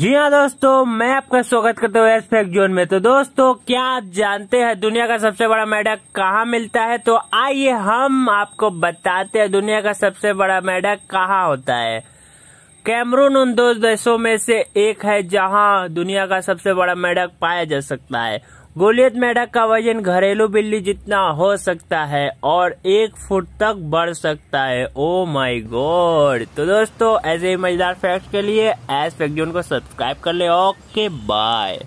जी हाँ दोस्तों मैं आपका स्वागत करता हूँ एसपेक्ट जोन में तो दोस्तों क्या आप जानते हैं दुनिया का सबसे बड़ा मेडक कहाँ मिलता है तो आइए हम आपको बताते हैं दुनिया का सबसे बड़ा मेडक कहाँ होता है कैमरून उन दो देशों में से एक है जहां दुनिया का सबसे बड़ा मेढक पाया जा सकता है गोलियत मेढक का वजन घरेलू बिल्ली जितना हो सकता है और एक फुट तक बढ़ सकता है ओ माय गॉड तो दोस्तों ऐसे ही मजेदार फैक्ट के लिए एस फैक्ट को सब्सक्राइब कर ले ओके बाय